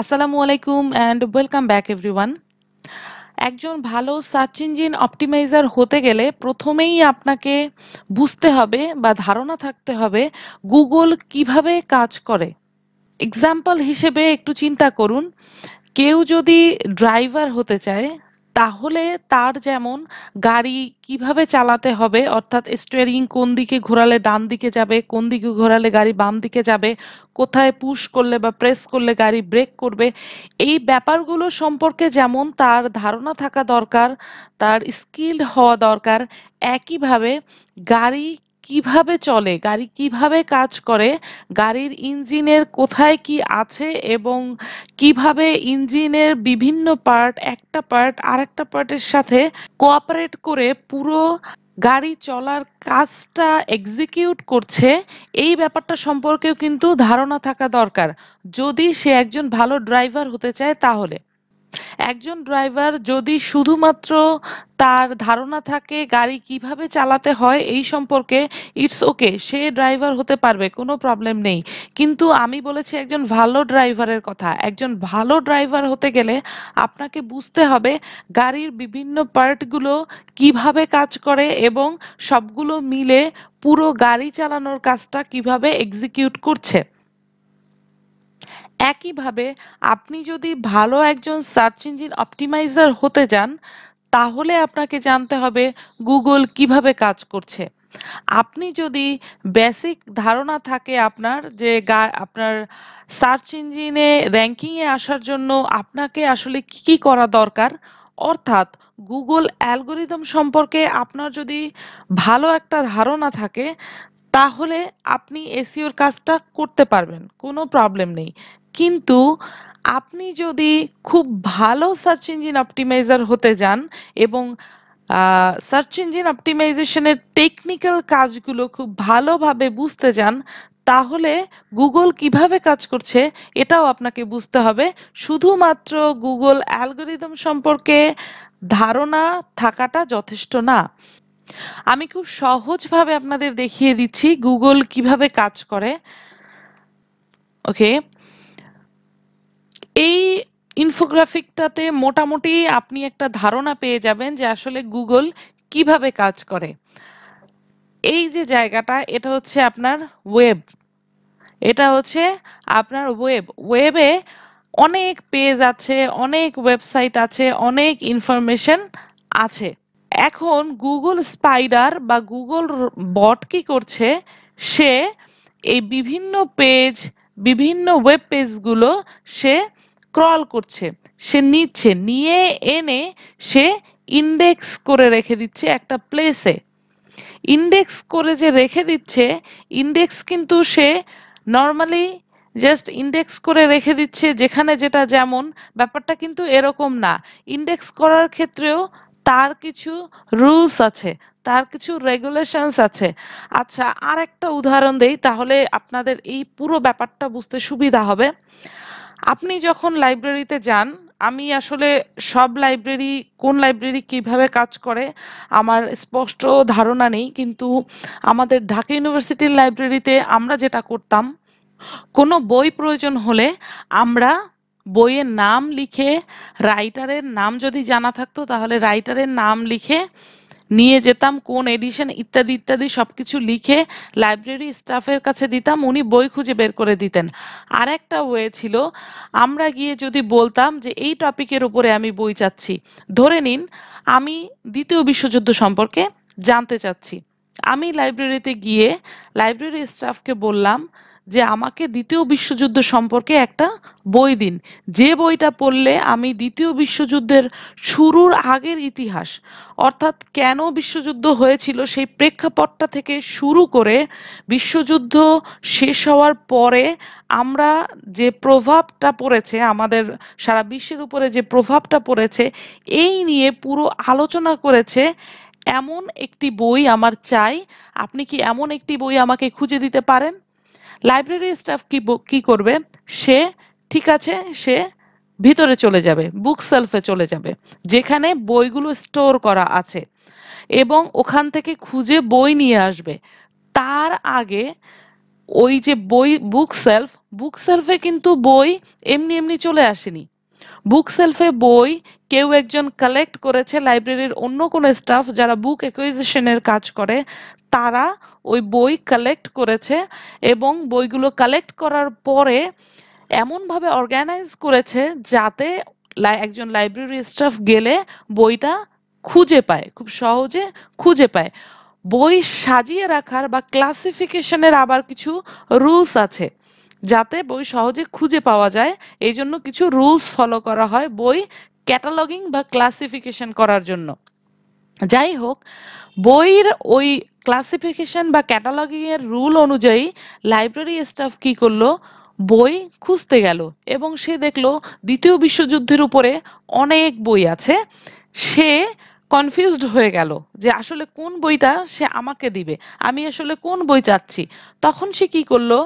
আসসালামু আলাইকুম and welcome back everyone একজন ভালো সার্চ ইঞ্জিন অপটিমাইজার হতে গেলে প্রথমেই আপনাকে বুঝতে হবে বা ধারণা থাকতে হবে গুগল কিভাবে কাজ করে এক্সাম্পল হিসেবে একটু চিন্তা করুন কেউ যদি ড্রাইভার হতে চায় তাহলে তার যেমন গাড়ি কিভাবে চালাতে হবে অর্থাৎ স্টিয়ারিং কোন দিকে ঘোরালে ডান দিকে যাবে কোন দিকে ঘোরালে গাড়ি বাম দিকে যাবে কোথায় পুশ করলে বা প্রেস করলে গাড়ি ব্রেক করবে এই ব্যাপারগুলো সম্পর্কে যেমন তার ধারণা থাকা দরকার তার স্কিল হওয়া দরকার একইভাবে গাড়ি কিভাবে চলে গাড়ি কিভাবে কাজ করে গাড়ির ইঞ্জিনের কোথায় কি আছে এবং কিভাবে ইঞ্জিনের বিভিন্ন পার্ট একটা পার্ট আরেকটা পার্টের সাথে কোঅপারেট করে পুরো গাড়ি চলার কাজটা এক্সিকিউট করছে এই ব্যাপারটা সম্পর্কেও কিন্তু ধারণা থাকা দরকার যদি সে একজন ভালো ড্রাইভার হতে চায় তাহলে একজন ড্রাইভার যদি শুধুমাত্র তার ধারণা থাকে গাড়ি কিভাবে চালাতে হয় এই সম্পর্কে ইটস ওকে সে ড্রাইভার হতে পারবে কোনো প্রবলেম নেই কিন্তু আমি বলেছি একজন ভালো ড্রাইভারের কথা একজন ভালো ড্রাইভার হতে গেলে আপনাকে বুঝতে হবে গাড়ির বিভিন্ন পার্টগুলো কিভাবে কাজ করে এবং সবগুলো মিলে পুরো গাড়ি চালানোর কাজটা কিভাবে এক্সিকিউট করছে একইভাবে আপনি যদি ভালো একজন সার্চ ইঞ্জিন অপটিমাইজার হতে যান তাহলে আপনাকে জানতে হবে গুগল কিভাবে কাজ করছে আপনি যদি বেসিক ধারণা থাকে আপনার যে আপনার সার্চ ইঞ্জিনে র্যাঙ্কিংয়ে আসার জন্য আপনাকে আসলে কি কি করা দরকার অর্থাৎ গুগল অ্যালগোরিদম সম্পর্কে আপনার যদি ভালো একটা ধারণা থাকে তাহলে আপনি এসিওর কাজটা করতে পারবেন কোনো প্রবলেম নেই কিন্তু আপনি যদি খুব ভালো সার্চ ইঞ্জিন অপটিমাইজার হতে যান এবং সার্চ ইঞ্জিন অপটিমাইজেশনের টেকনিক্যাল কাজগুলো খুব ভালোভাবে বুঝতে যান তাহলে গুগল কিভাবে কাজ করছে এটাও আপনাকে বুঝতে হবে শুধুমাত্র গুগল অ্যালগোরিদম সম্পর্কে ধারণা থাকাটা যথেষ্ট না আমি খুব সহজভাবে আপনাদের দেখিয়ে দিচ্ছি গুগল কিভাবে কাজ করে ওকে এই ইনফোগ্রাফিকটাতে মোটামুটি আপনি একটা ধারণা পেয়ে যাবেন যে আসলে গুগল কিভাবে কাজ করে এই যে জায়গাটা এটা হচ্ছে আপনার ওয়েব এটা হচ্ছে আপনার ওয়েব ওয়েবে অনেক পেজ আছে অনেক ওয়েবসাইট আছে অনেক ইনফরমেশন আছে এখন গুগল স্পাইডার বা গুগল বট কি করছে সে এই বিভিন্ন পেজ বিভিন্ন ওয়েব পেজগুলো সে ক্রল করছে সে নিচ্ছে নিয়ে এনে সে ইন্ডেক্স করে রেখে দিচ্ছে একটা প্লেসে ইন্ডেক্স করে যে রেখে দিচ্ছে ইন্ডেক্স কিন্তু সে নর্মালি জাস্ট ইন্ডেক্স করে রেখে দিচ্ছে যেখানে যেটা যেমন ব্যাপারটা কিন্তু এরকম না ইন্ডেক্স করার ক্ষেত্রেও তার কিছু রুলস আছে তার কিছু রেগুলেশনস আছে আচ্ছা আর একটা উদাহরণ দেই তাহলে আপনাদের এই পুরো ব্যাপারটা বুঝতে সুবিধা হবে আপনি যখন লাইব্রেরিতে যান আমি আসলে সব লাইব্রেরি কোন লাইব্রেরি কিভাবে কাজ করে আমার স্পষ্ট ধারণা নেই কিন্তু আমাদের ঢাকা ইউনিভার্সিটির লাইব্রেরিতে আমরা যেটা করতাম কোনো বই প্রয়োজন হলে আমরা বইয়ের নাম লিখে রাইটারের নাম যদি জানা থাকতো তাহলে রাইটারের নাম লিখে নিয়ে যেতাম কোন এডিশন ইত্যাদি ইত্যাদি সবকিছু লিখে লাইব্রেরি স্টাফের কাছে দিতাম উনি বই খুঁজে বের করে দিতেন আর একটা ওয়ে ছিল আমরা গিয়ে যদি বলতাম যে এই টপিকের উপরে আমি বই চাচ্ছি ধরে নিন আমি দ্বিতীয় বিশ্বযুদ্ধ সম্পর্কে জানতে চাচ্ছি আমি লাইব্রেরিতে গিয়ে লাইব্রেরি স্টাফকে বললাম যে আমাকে দ্বিতীয় বিশ্বযুদ্ধ সম্পর্কে একটা বই দিন যে বইটা পড়লে আমি দ্বিতীয় বিশ্বযুদ্ধের শুরুর আগের ইতিহাস অর্থাৎ কেন বিশ্বযুদ্ধ হয়েছিল সেই প্রেক্ষাপটটা থেকে শুরু করে বিশ্বযুদ্ধ শেষ হওয়ার পরে আমরা যে প্রভাবটা পড়েছে আমাদের সারা বিশ্বের উপরে যে প্রভাবটা পড়েছে এই নিয়ে পুরো আলোচনা করেছে এমন একটি বই আমার চাই আপনি কি এমন একটি বই আমাকে খুঁজে দিতে পারেন লাইব্রেরি স্টাফ কি কি করবে সে ঠিক আছে সে ভিতরে চলে যাবে বুক সেলফে চলে যাবে যেখানে বইগুলো স্টোর করা আছে এবং ওখান থেকে খুঁজে বই নিয়ে আসবে তার আগে ওই যে বই বুক সেলফ বুক সেলফে কিন্তু বই এমনি এমনি চলে আসেনি বুক সেলফে বই কেউ একজন কালেক্ট করেছে লাইব্রেরির অন্য কোনো স্টাফ যারা বুক অ্যাকুইজিশনের কাজ করে তারা ওই বই কালেক্ট করেছে এবং বইগুলো কালেক্ট করার পরে এমনভাবে অর্গানাইজ করেছে যাতে একজন লাইব্রেরি স্টাফ গেলে বইটা খুঁজে পায় খুব সহজে খুঁজে পায় বই সাজিয়ে রাখার বা ক্লাসিফিকেশনের আবার কিছু রুলস আছে যাতে বই সহজে খুঁজে পাওয়া যায় এই জন্য কিছু রুলস ফলো করা হয় বই ক্যাটালগিং বা ক্লাসিফিকেশন করার জন্য যাই হোক বইয়ের ওই ক্লাসিফিকেশন বা ক্যাটালগিং এর রুল অনুযায়ী লাইব্রেরি স্টাফ কি করলো বই খুঁজতে গেল এবং সে দেখলো দ্বিতীয় বিশ্বযুদ্ধের উপরে অনেক বই আছে সে কনফিউজড হয়ে গেল যে আসলে কোন বইটা সে আমাকে দিবে আমি আসলে কোন বই চাচ্ছি তখন সে কি করলো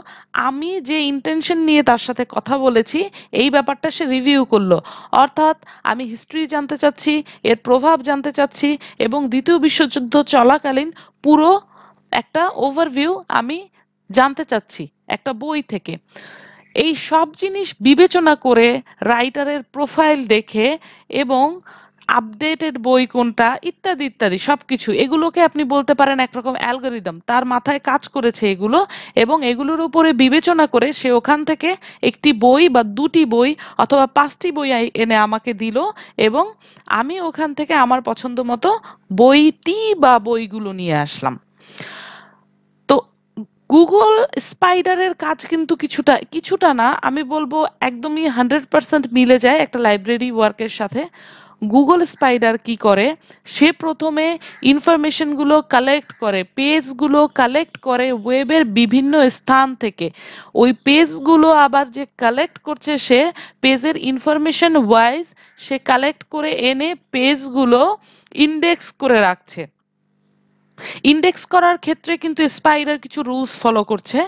আমি যে ইন্টেনশন নিয়ে তার সাথে কথা বলেছি এই ব্যাপারটা সে রিভিউ করলো অর্থাৎ আমি হিস্ট্রি জানতে চাচ্ছি এর প্রভাব জানতে চাচ্ছি এবং দ্বিতীয় বিশ্বযুদ্ধ চলাকালীন পুরো একটা ওভারভিউ আমি জানতে চাচ্ছি একটা বই থেকে এই সব জিনিস বিবেচনা করে রাইটারের প্রোফাইল দেখে এবং আপডেটেড বই কোনটা ইত্যাদি ইত্যাদি সবকিছু এগুলোকে আপনি বলতে পারেন একরকম অ্যালগোরিদম তার মাথায় কাজ করেছে এগুলো এবং এগুলোর উপরে বিবেচনা করে সে ওখান থেকে একটি বই বা দুটি বই অথবা পাঁচটি বই এনে আমাকে দিল এবং আমি ওখান থেকে আমার পছন্দ মতো বইটি বা বইগুলো নিয়ে আসলাম গুগল স্পাইডারের কাজ কিন্তু কিছুটা কিছুটা না আমি বলবো একদমই হান্ড্রেড পার্সেন্ট মিলে যায় একটা লাইব্রেরি ওয়ার্কের সাথে গুগল স্পাইডার কি করে সে প্রথমে ইনফরমেশনগুলো কালেক্ট করে পেজগুলো কালেক্ট করে ওয়েবের বিভিন্ন স্থান থেকে ওই পেজগুলো আবার যে কালেক্ট করছে সে পেজের ইনফরমেশন ওয়াইজ সে কালেক্ট করে এনে পেজগুলো ইন্ডেক্স করে রাখছে ইন্ডেক্স করার ক্ষেত্রে কিন্তু স্পাইডার কিছু রুলস ফলো করছে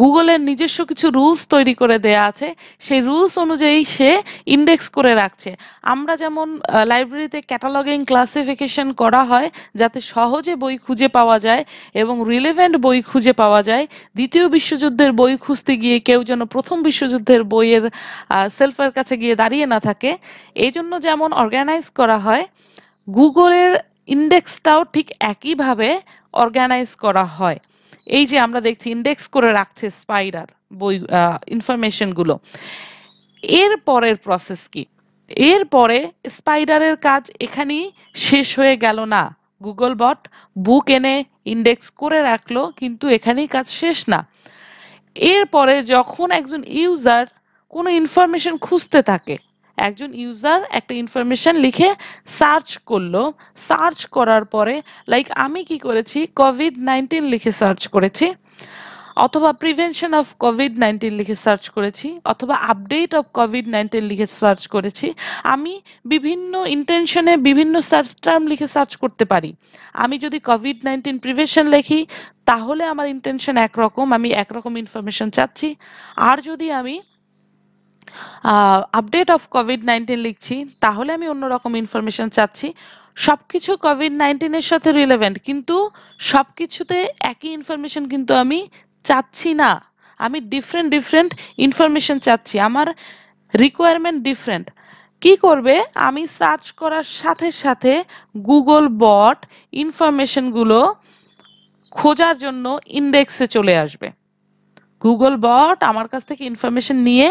গুগলের নিজস্ব কিছু রুলস তৈরি করে দেয়া আছে সেই রুলস অনুযায়ী সে ইন্ডেক্স করে রাখছে আমরা যেমন লাইব্রেরিতে ক্যাটালগিং ক্লাসিফিকেশন করা হয় যাতে সহজে বই খুঁজে পাওয়া যায় এবং রিলেভেন্ট বই খুঁজে পাওয়া যায় দ্বিতীয় বিশ্বযুদ্ধের বই খুঁজতে গিয়ে কেউ যেন প্রথম বিশ্বযুদ্ধের বইয়ের সেলফের কাছে গিয়ে দাঁড়িয়ে না থাকে এই জন্য যেমন অর্গানাইজ করা হয় গুগলের ইন্ডেক্সটাও ঠিক একইভাবে অর্গানাইজ করা হয় এই যে আমরা দেখছি ইন্ডেক্স করে রাখছে স্পাইরার বই ইনফরমেশনগুলো এর পরের প্রসেস কি এরপরে স্পাইডারের কাজ এখানেই শেষ হয়ে গেল না গুগল বট বুক এনে ইন্ডেক্স করে রাখলো কিন্তু এখানেই কাজ শেষ না এরপরে যখন একজন ইউজার কোনো ইনফরমেশন খুঁজতে থাকে একজন ইউজার একটা ইনফরমেশন লিখে সার্চ করলো সার্চ করার পরে লাইক আমি কি করেছি কোভিড নাইন্টিন লিখে সার্চ করেছি অথবা প্রিভেনশন অফ কোভিড নাইন্টিন লিখে সার্চ করেছি অথবা আপডেট অফ কোভিড নাইন্টিন লিখে সার্চ করেছি আমি বিভিন্ন ইন্টেনশনে বিভিন্ন সার্চ টার্ম লিখে সার্চ করতে পারি আমি যদি কোভিড নাইন্টিন প্রিভেনশন লিখি তাহলে আমার ইন্টেনশন একরকম আমি একরকম ইনফরমেশন চাচ্ছি আর যদি আমি আপডেট অফ কোভিড নাইন্টিন লিখছি তাহলে আমি অন্যরকম ইনফরমেশন চাচ্ছি সবকিছু কোভিড নাইন্টিনের সাথে রিলেভেন্ট কিন্তু সব কিছুতে একই ইনফরমেশন কিন্তু আমি চাচ্ছি না আমি ডিফারেন্ট ডিফারেন্ট ইনফরমেশন চাচ্ছি আমার রিকোয়ারমেন্ট ডিফারেন্ট কি করবে আমি সার্চ করার সাথে সাথে গুগল বট ইনফরমেশনগুলো খোঁজার জন্য ইন্ডেক্সে চলে আসবে গুগল বট আমার কাছ থেকে ইনফরমেশন নিয়ে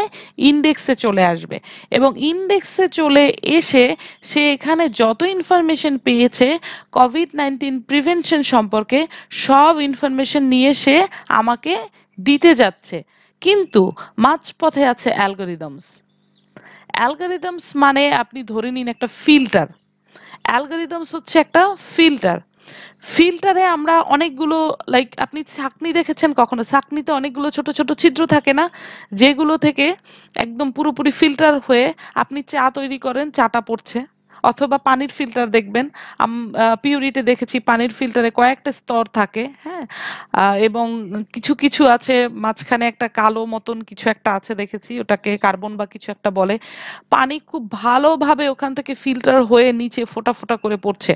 ইন্ডেক্সে চলে আসবে এবং ইন্ডেক্সে চলে এসে সে এখানে যত ইনফরমেশন পেয়েছে কোভিড নাইন্টিন প্রিভেনশন সম্পর্কে সব ইনফরমেশন নিয়ে সে আমাকে দিতে যাচ্ছে কিন্তু মাঝপথে আছে অ্যালগোরিদমস অ্যালগোরিদমস মানে আপনি ধরে নিন একটা ফিল্টার অ্যালগোরিদমস হচ্ছে একটা ফিল্টার ফিল্টারে আমরা অনেকগুলো লাইক আপনি ছাকনি দেখেছেন কখনো ছাকনিতে অনেকগুলো ছোট ছোট ছিদ্র থাকে না যেগুলো থেকে একদম পুরোপুরি ফিল্টার হয়ে আপনি চা তৈরি করেন চাটা পড়ছে অথবা পানির ফিল্টার দেখবেন পিউরিটে দেখেছি পানির ফিল্টারে কয়েকটা স্তর থাকে হ্যাঁ এবং কিছু কিছু আছে মাঝখানে একটা কালো মতন কিছু একটা আছে দেখেছি ওটাকে কার্বন বা কিছু একটা বলে পানি খুব ভালোভাবে ওখান থেকে ফিল্টার হয়ে নিচে ফোটা ফোটা করে পড়ছে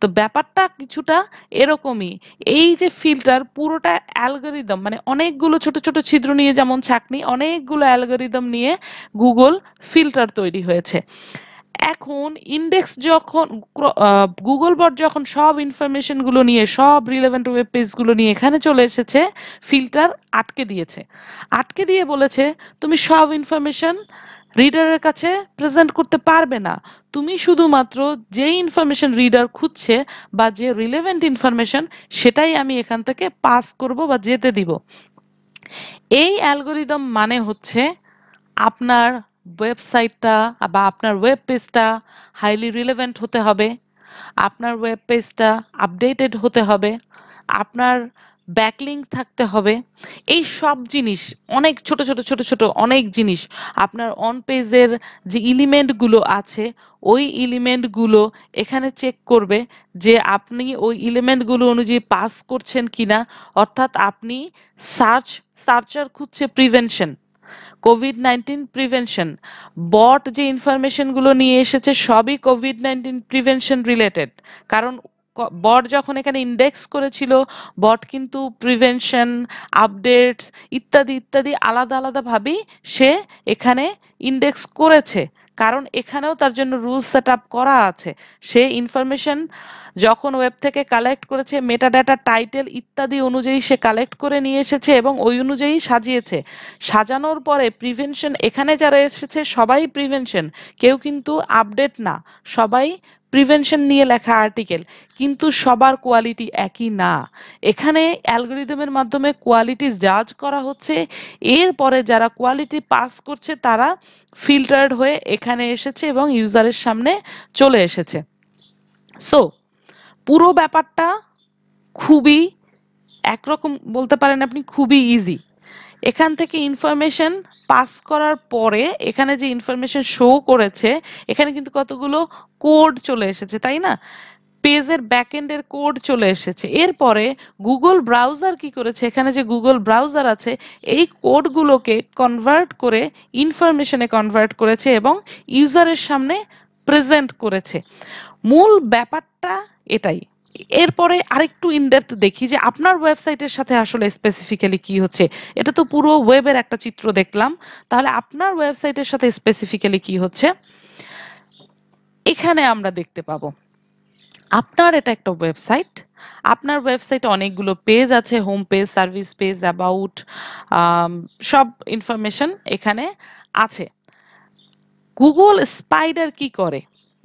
তো ব্যাপারটা কিছুটা এরকমই এই যে ফিল্টার পুরোটা অ্যালগোরিদম মানে অনেকগুলো ছোট ছোট ছিদ্র নিয়ে যেমন ছাকনি অনেকগুলো অ্যালগোরিদম নিয়ে গুগল ফিল্টার তৈরি হয়েছে এখন ইন্ডেক্স যখন গুগল বট যখন সব ইনফরমেশন গুলো নিয়ে সব রিলেভেন্ট ওয়েব পেজ গুলো নিয়ে এখানে চলে এসেছে ফিল্টার আটকে দিয়েছে আটকে দিয়ে বলেছে তুমি সব ইনফরমেশন রিডারের কাছে প্রেজেন্ট করতে পারবে না তুমি শুধুমাত্র যে ইনফরমেশন রিডার খুঁজছে বা যে রিলেভেন্ট ইনফরমেশন সেটাই আমি এখান থেকে পাস করব বা যেতে দিব এই অ্যালগোরিদম মানে হচ্ছে আপনার ওয়েবসাইটটা বা আপনার ওয়েব পেজটা হাইলি রিলেভেন্ট হতে হবে আপনার ওয়েব পেজটা আপডেটেড হতে হবে আপনার ব্যাকলিংক থাকতে হবে এই সব জিনিস অনেক ছোট ছোট ছোট ছোট অনেক জিনিস আপনার অন পেজের যে ইলিমেন্টগুলো আছে ওই ইলিমেন্টগুলো এখানে চেক করবে যে আপনি ওই ইলিমেন্টগুলো অনুযায়ী পাস করছেন কিনা অর্থাৎ আপনি সার্চ সার্চার খুঁজছে prevention COVID nineteen prevention bot যে ইনফরমেশনগুলো নিয়ে এসেছে সবই কোভিড নাইন্টিন প্রিভেনশন রিলেটেড কারণ বট যখন এখানে ইন্ডেক্স করেছিল বট কিন্তু প্রিভেনশন আপডেটস ইত্যাদি ইত্যাদি আলাদা আলাদাভাবেই সে এখানে ইন্ডেক্স করেছে কারণ এখানেও তার জন্য রুলস সেট আপ করা আছে সে ইনফরমেশন যখন ওয়েব থেকে কালেক্ট করেছে মেটা ডাটা টাইটেল ইত্যাদি অনুযায়ী সে কালেক্ট করে নিয়ে এসেছে এবং ওই অনুযায়ী সাজিয়েছে সাজানোর পরে প্রিভেনশন এখানে যারা এসেছে সবাই প্রিভেনশন কেউ কিন্তু আপডেট না সবাই প্রিভেনশন নিয়ে লেখা আর্টিকেল কিন্তু সবার কোয়ালিটি একই না এখানে অ্যালগোরিদমের মাধ্যমে কোয়ালিটি জাজ করা হচ্ছে এরপরে যারা কোয়ালিটি পাস করছে তারা ফিল্টার্ড হয়ে এখানে এসেছে এবং ইউজারের সামনে চলে এসেছে সো পুরো ব্যাপারটা খুবই একরকম বলতে পারেন আপনি খুবই ইজি এখান থেকে ইনফরমেশন পাস করার পরে এখানে যে ইনফরমেশন শো করেছে এখানে কিন্তু কতগুলো কোড চলে এসেছে তাই না পেজের ব্যাকএন্ডের কোড চলে এসেছে এরপরে গুগল ব্রাউজার কি করেছে এখানে যে গুগল ব্রাউজার আছে এই কোডগুলোকে কনভার্ট করে ইনফরমেশনে কনভার্ট করেছে এবং ইউজারের সামনে প্রেজেন্ট করেছে মূল ব্যাপারটা এটাই এরপরে আরেকটু ইনডেপথ দেখি যে আপনার ওয়েবসাইটের সাথে আসলে স্পেসিফিক্যালি কি হচ্ছে এটা তো পুরো ওয়েবের একটা চিত্র দেখলাম তাহলে আপনার ওয়েবসাইটের সাথে স্পেসিফিক্যালি কি হচ্ছে এখানে আমরা দেখতে পাবো আপনার এটা একটা ওয়েবসাইট আপনার ওয়েবসাইটে অনেকগুলো পেজ আছে home page service page about সব ইনফরমেশন এখানে আছে গুগল স্পাইডার কি করে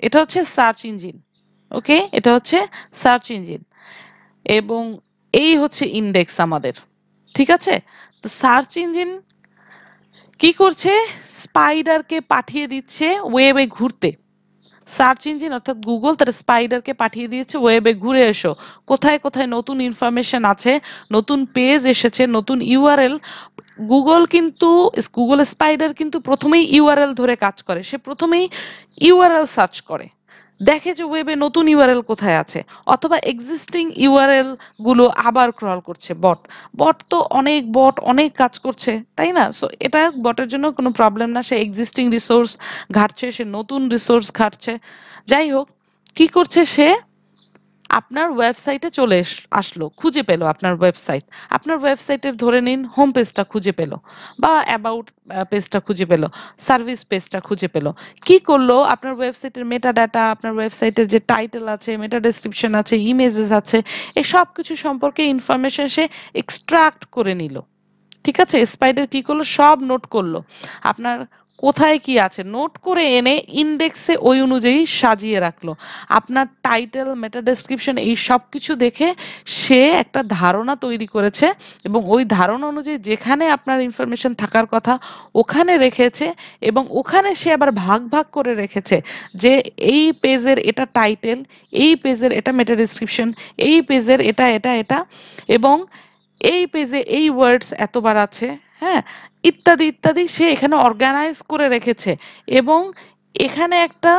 এটা হচ্ছে সার্চ ইঞ্জিন ওকে এটা হচ্ছে সার্চ ইঞ্জিন এবং এই হচ্ছে ইন্ডেক্স আমাদের ঠিক আছে তো সার্চ ইঞ্জিন কি করছে স্পাইডারকে পাঠিয়ে দিচ্ছে ওয়েবে ঘুরতে সার্চ ইঞ্জিন অর্থাৎ গুগল তার স্পাইডারকে পাঠিয়ে দিয়েছে ওয়েবে ঘুরে এসো কোথায় কোথায় নতুন ইনফরমেশন আছে নতুন পেজ এসেছে নতুন ইউআরএল গুগল কিন্তু গুগল স্পাইডার কিন্তু প্রথমেই ইউআরএল ধরে কাজ করে সে প্রথমেই ইউআরএল সার্চ করে দেখে যে ওয়েবে নতুন ইউআরএল কোথায় আছে অথবা এক্সিস্টিং ইউআরএল গুলো আবার ক্রল করছে বট বট তো অনেক বট অনেক কাজ করছে তাই না সো এটা বটের জন্য কোনো প্রবলেম না সে এক্সিস্টিং রিসোর্স ঘাটছে সে নতুন রিসোর্স ঘাটছে যাই হোক কি করছে সে আপনার ওয়েবসাইটে চলে আসলো খুঁজে পেলো আপনার ওয়েবসাইট আপনার ওয়েবসাইটের ধরে নিন হোম পেজটা খুঁজে পেলো বা অ্যাবাউট পেজটা খুঁজে পেলো সার্ভিস পেজটা খুঁজে পেলো কি করলো আপনার ওয়েবসাইটের মেটা ডাটা আপনার ওয়েবসাইটের যে টাইটেল আছে মেটা ডেসক্রিপশন আছে ইমেজেস আছে এই সব কিছু সম্পর্কে ইনফরমেশন সে এক্সট্রাক্ট করে নিল ঠিক আছে স্পাইডার কি করলো সব নোট করলো আপনার কোথায় কি আছে নোট করে এনে ইন্ডেক্সে ওই অনুযায়ী সাজিয়ে রাখলো আপনার টাইটেল মেটা ডেসক্রিপশন এই সব কিছু দেখে সে একটা ধারণা তৈরি করেছে এবং ওই ধারণা অনুযায়ী যেখানে আপনার ইনফরমেশন থাকার কথা ওখানে রেখেছে এবং ওখানে সে আবার ভাগ ভাগ করে রেখেছে যে এই পেজের এটা টাইটেল এই পেজের এটা মেটা ডেসক্রিপশন এই পেজের এটা এটা এটা এবং এই পেজে এই ওয়ার্ডস এতবার আছে হ্যাঁ ইত্যাদি ইত্যাদি সে এখানে অর্গানাইজ করে রেখেছে এবং এখানে একটা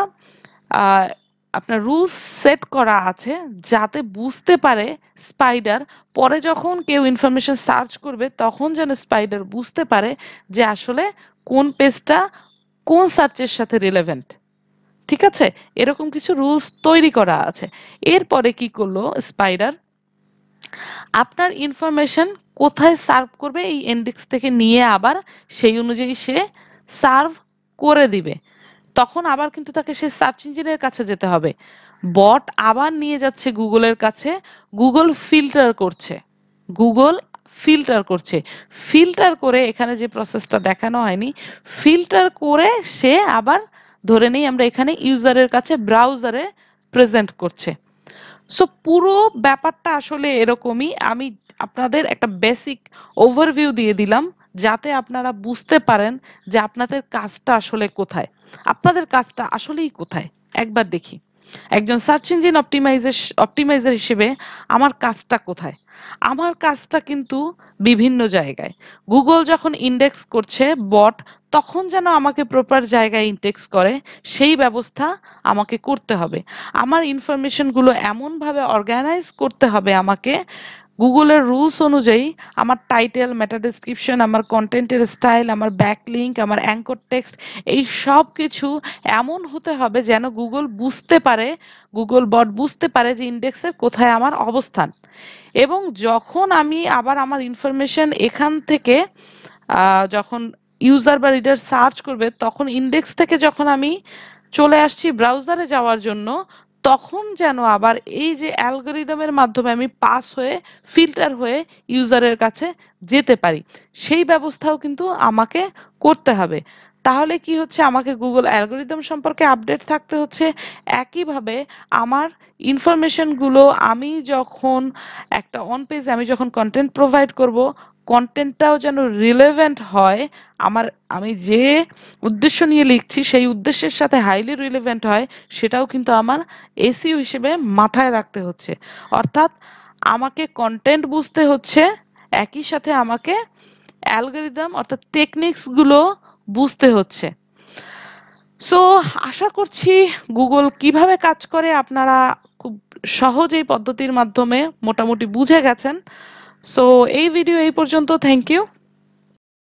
আপনার রুলস সেট করা আছে যাতে বুঝতে পারে স্পাইডার পরে যখন কেউ ইনফরমেশন সার্চ করবে তখন যেন স্পাইডার বুঝতে পারে যে আসলে কোন পেজটা কোন সার্চের সাথে রিলেভেন্ট ঠিক আছে এরকম কিছু রুলস তৈরি করা আছে এরপরে কি করলো স্পাইডার আপনার ইনফরমেশন কোথায় সার্ভ করবে এই ইন্ডেক্স থেকে নিয়ে আবার সেই অনুযায়ী সে সার্ভ করে দিবে তখন আবার কিন্তু তাকে সে সার্চ ইঞ্জিনের কাছে যেতে হবে বট আবার নিয়ে যাচ্ছে গুগলের কাছে গুগল ফিল্টার করছে গুগল ফিল্টার করছে ফিল্টার করে এখানে যে প্রসেসটা দেখানো হয়নি ফিল্টার করে সে আবার ধরে নেই আমরা এখানে ইউজারের কাছে ব্রাউজারে প্রেজেন্ট করছে সো পুরো ব্যাপারটা আসলে এরকমই আমি আপনাদের একটা বেসিক ওভারভিউ দিয়ে দিলাম যাতে আপনারা বুঝতে পারেন যে আপনাদের কাজটা আসলে কোথায় আপনাদের কাজটা আসলেই কোথায় একবার দেখি একজন সার্চ ইঞ্জিন অপটিমাইজেশন অপটিমাইজার হিসেবে আমার কাজটা কোথায় আমার কাজটা কিন্তু বিভিন্ন জায়গায় গুগল যখন ইন্ডেক্স করছে বট তখন যেন আমাকে প্রপার জায়গায় ইন্ডেক্স করে সেই ব্যবস্থা আমাকে করতে হবে আমার ইনফরমেশনগুলো এমনভাবে অর্গানাইজ করতে হবে আমাকে গুগলের রুলস অনুযায়ী আমার টাইটেল মেটা ডিসক্রিপশন আমার কন্টেন্টের স্টাইল আমার ব্যাক লিঙ্ক আমার অ্যাঙ্কর টেক্সট এই সব কিছু এমন হতে হবে যেন গুগল বুঝতে পারে গুগল বট বুঝতে পারে যে ইন্ডেক্সের কোথায় আমার অবস্থান এবং যখন আমি আবার আমার ইনফরমেশন এখান থেকে যখন ইউজার বা রিডার সার্চ করবে তখন ইন্ডেক্স থেকে যখন আমি চলে আসছি ব্রাউজারে যাওয়ার জন্য তখন যেন আবার এই যে অ্যালগোরিদমের মাধ্যমে আমি পাস হয়ে ফিল্টার হয়ে ইউজারের কাছে যেতে পারি সেই ব্যবস্থাও কিন্তু আমাকে করতে হবে তাহলে কি হচ্ছে আমাকে গুগল অ্যালগোরিদম সম্পর্কে আপডেট থাকতে হচ্ছে একইভাবে আমার ইনফরমেশনগুলো আমি যখন একটা অন পেজ আমি যখন কন্টেন্ট প্রোভাইড করব কন্টেন্টটাও যেন রিলেভেন্ট হয় আমার আমি যে উদ্দেশ্য নিয়ে লিখছি সেই উদ্দেশ্যের সাথে হাইলি রিলেভেন্ট হয় সেটাও কিন্তু আমার এসিও হিসেবে মাথায় রাখতে হচ্ছে অর্থাৎ আমাকে কন্টেন্ট বুঝতে হচ্ছে একই সাথে আমাকে অ্যালগোরিদম অর্থাৎ টেকনিক্সগুলো বুঝতে হচ্ছে সো আশা করছি গুগল কিভাবে কাজ করে আপনারা খুব সহজ এই পদ্ধতির মাধ্যমে মোটামুটি বুঝে গেছেন সো এই ভিডিও এই পর্যন্ত থ্যাংক ইউ